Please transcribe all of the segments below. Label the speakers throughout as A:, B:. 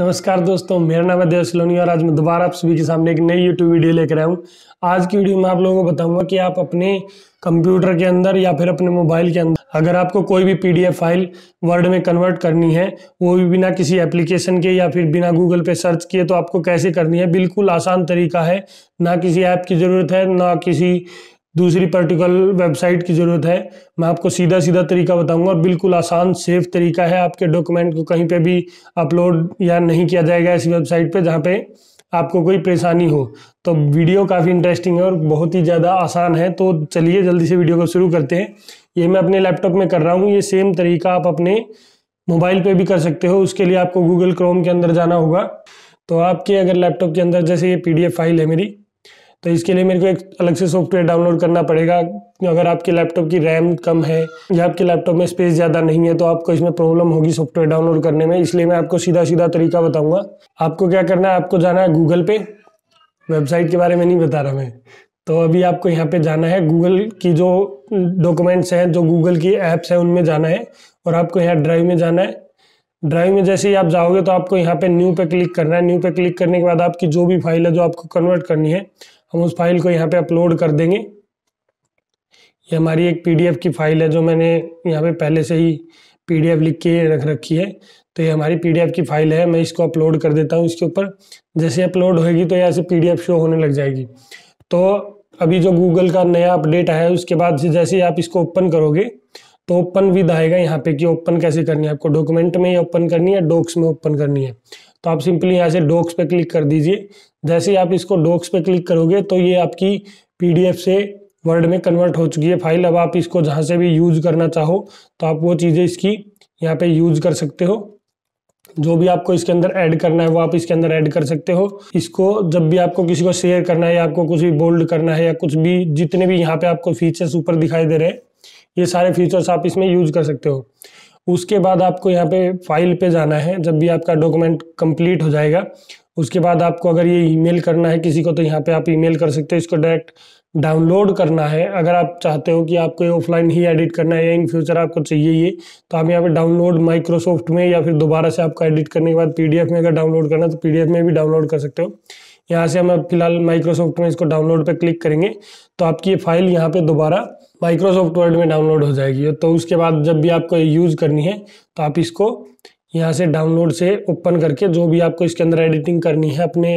A: नमस्कार दोस्तों मेरा नाम है देव सलोनी और आज मैं दोबारा आप सभी के सामने एक नई यूट्यूब वीडियो लेकर आया हूँ आज की वीडियो में आप लोगों को बताऊंगा कि आप अपने कंप्यूटर के अंदर या फिर अपने मोबाइल के अंदर अगर आपको कोई भी पीडीएफ फाइल वर्ड में कन्वर्ट करनी है वो भी बिना किसी एप्लीकेशन के या फिर बिना गूगल पे सर्च किए तो आपको कैसे करनी है बिल्कुल आसान तरीका है ना किसी ऐप की ज़रूरत है ना किसी दूसरी पर्टिकुलर वेबसाइट की ज़रूरत है मैं आपको सीधा सीधा तरीका बताऊंगा और बिल्कुल आसान सेफ तरीका है आपके डॉक्यूमेंट को कहीं पे भी अपलोड या नहीं किया जाएगा ऐसी वेबसाइट पे जहाँ पे आपको कोई परेशानी हो तो वीडियो काफ़ी इंटरेस्टिंग है और बहुत ही ज़्यादा आसान है तो चलिए जल्दी से वीडियो को शुरू करते हैं ये मैं अपने लैपटॉप में कर रहा हूँ ये सेम तरीका आप अपने मोबाइल पे भी कर सकते हो उसके लिए आपको गूगल क्रोम के अंदर जाना होगा तो आपके अगर लैपटॉप के अंदर जैसे ये पीडीएफ फाइल है मेरी तो इसके लिए मेरे को एक अलग से सॉफ्टवेयर डाउनलोड करना पड़ेगा अगर आपके लैपटॉप की रैम कम है या आपके लैपटॉप में स्पेस ज़्यादा नहीं है तो आपको इसमें प्रॉब्लम होगी सॉफ्टवेयर डाउनलोड करने में इसलिए मैं आपको सीधा सीधा तरीका बताऊँगा आपको क्या करना है आपको जाना है गूगल पे वेबसाइट के बारे में नहीं बता रहा मैं तो अभी आपको यहाँ पे जाना है गूगल की जो डॉक्यूमेंट्स हैं जो गूगल की एप्स हैं उनमें जाना है और आपको यहाँ ड्राइव में जाना है ड्राइव में जैसे ही आप जाओगे तो आपको यहाँ पे न्यू पे क्लिक करना है न्यू पे क्लिक करने के बाद आपकी जो भी फाइल है जो आपको कन्वर्ट करनी है हम उस फाइल को यहाँ पे अपलोड कर देंगे ये हमारी एक पीडीएफ की फाइल है जो मैंने यहाँ पे पहले से ही पीडीएफ लिख के रख रखी है तो ये हमारी पीडीएफ की फाइल है मैं इसको अपलोड कर देता हूँ इसके ऊपर जैसे अपलोड होगी तो यहाँ से पी शो होने लग जाएगी तो अभी जो गूगल का नया अपडेट आया है उसके बाद से जैसे ही आप इसको ओपन करोगे तो ओपन विद आएगा यहाँ पे कि ओपन कैसे करनी है आपको डॉक्यूमेंट में ओपन करनी है डॉक्स में ओपन करनी है तो आप सिंपली यहाँ से डॉक्स पे क्लिक कर दीजिए जैसे ही आप इसको डॉक्स पे क्लिक करोगे तो ये आपकी पीडीएफ से वर्ड में कन्वर्ट हो चुकी है फाइल अब आप इसको जहाँ से भी यूज करना चाहो तो आप वो चीज़ें इसकी यहाँ पे यूज कर सकते हो जो भी आपको इसके अंदर ऐड करना है वो आप इसके अंदर ऐड कर सकते हो इसको जब भी आपको किसी को शेयर करना है या आपको कुछ भी बोल्ड करना है या कुछ भी जितने भी यहाँ पे आपको फीचर्स ऊपर दिखाई दे रहे हैं ये सारे फीचर्स आप इसमें यूज कर सकते हो उसके बाद आपको यहाँ पे फाइल पे जाना है जब भी आपका डॉक्यूमेंट कंप्लीट हो जाएगा उसके बाद आपको अगर ये ईमेल करना है किसी को तो यहाँ पे आप ईमेल कर सकते हो इसको डायरेक्ट डाउनलोड करना है अगर आप चाहते हो कि आपको ऑफलाइन ही एडिट करना है या इन फ्यूचर आपको चाहिए ये तो आप यहाँ पे डाउनलोड माइक्रोसॉफ्ट में या फिर दोबारा से आपका एडिट करने के बाद पीडीएफ में अगर डाउनलोड करना है तो पीडीएफ में भी डाउनलोड कर सकते हो यहाँ से हम फिलहाल माइक्रोसॉफ्ट में इसको डाउनलोड पर क्लिक करेंगे तो आपकी ये फाइल यहाँ पे दोबारा माइक्रोसॉफ्ट वर्ड में डाउनलोड हो जाएगी तो उसके बाद जब भी आपको यूज़ करनी है तो आप इसको यहाँ से डाउनलोड से ओपन करके जो भी आपको इसके अंदर एडिटिंग करनी है अपने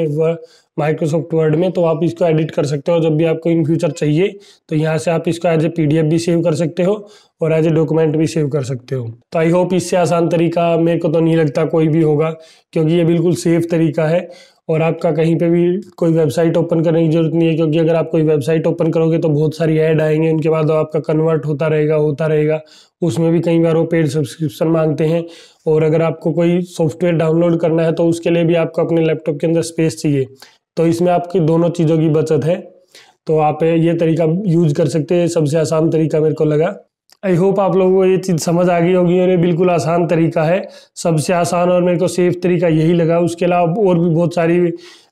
A: माइक्रोसॉफ्ट वर्ड में तो आप इसको एडिट कर सकते हो जब भी आपको इन फ्यूचर चाहिए तो यहाँ से आप इसको एज ए पी भी सेव कर सकते हो और एज ए डॉक्यूमेंट भी सेव कर सकते हो तो आई होप इससे आसान तरीका मेरे को तो नहीं लगता कोई भी होगा क्योंकि ये बिल्कुल सेफ तरीका है और आपका कहीं पे भी कोई वेबसाइट ओपन करने की ज़रूरत नहीं है क्योंकि अगर आप कोई वेबसाइट ओपन करोगे तो बहुत सारी ऐड आएंगे उनके बाद आपका कन्वर्ट होता रहेगा होता रहेगा उसमें भी कई बार वो पेड सब्सक्रिप्शन मांगते हैं और अगर आपको कोई सॉफ्टवेयर डाउनलोड करना है तो उसके लिए भी आपको अपने लैपटॉप के अंदर स्पेस चाहिए तो इसमें आपकी दोनों चीज़ों की बचत है तो आप ये तरीका यूज कर सकते हैं सबसे आसान तरीका मेरे को लगा आई होप आप लोगों को ये चीज़ समझ आ गई होगी और ये बिल्कुल आसान तरीका है सबसे आसान और मेरे को सेफ तरीका यही लगा उसके अलावा और भी बहुत सारी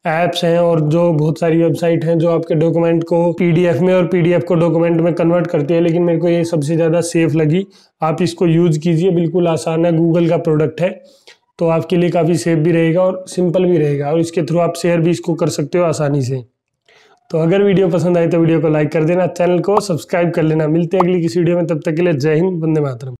A: ऐप्स हैं और जो बहुत सारी वेबसाइट हैं जो आपके डॉक्यूमेंट को पीडीएफ में और पीडीएफ को डॉक्यूमेंट में कन्वर्ट करती है लेकिन मेरे को ये सबसे ज़्यादा सेफ लगी आप इसको यूज़ कीजिए बिल्कुल आसान है गूगल का प्रोडक्ट है तो आपके लिए काफ़ी सेफ भी रहेगा और सिंपल भी रहेगा और इसके थ्रू आप शेयर भी इसको कर सकते हो आसानी से तो अगर वीडियो पसंद आए तो वीडियो को लाइक कर देना चैनल को सब्सक्राइब कर लेना मिलते हैं अगली किसी वीडियो में तब तक के लिए जय हिंद वंदे मातरम